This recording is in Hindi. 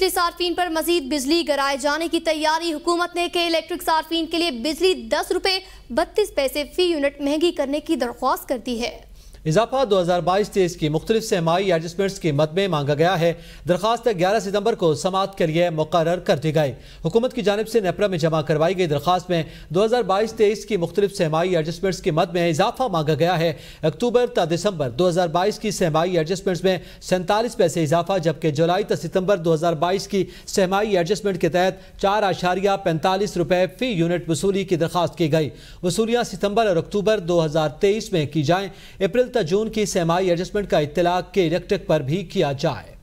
बिजली सार्फिन पर मजीद बिजली गराए जाने की तैयारी हुकूमत ने के इलेक्ट्रिक सार्फिन के लिए बिजली दस रुपये बत्तीस पैसे फी यूनिट महंगी करने की दरख्वास्त कर दी है इजाफा दो हज़ार बाईस तेईस की मुख्त सहमाही एडजस्टमेंट्स की मद में मांगा गया है दरखास्त ग्यारह सितम्बर को समात के लिए मुकर कर दी गई हुकूमत की जानब से नेपरा में जमा करवाई गई दरखास्त में दो हज़ार बाईस तेईस की मुख्तलिफ सहमाही एडजस्टमेंट्स की मद में इजाफा मांगा गया है अक्टूबर त दिसंबर दो हज़ार बाईस की सहमाही एडजस्टमेंट्स में सैंतालीस पैसे इजाफा जबकि जुलाई त सितम्बर दो हज़ार बाईस की सहमाही एडजस्टमेंट के तहत चार आशारिया पैंतालीस रुपये फी यूनिट वसूली की दरखास्त की गई वसूलियाँ सितम्बर और अक्टूबर दो हज़ार तेईस में की जाएँ अप्रैल मुतलका की सेमाई एडजस्टमेंट का इतलाक के इलेक्ट्रिक पर भी किया जाए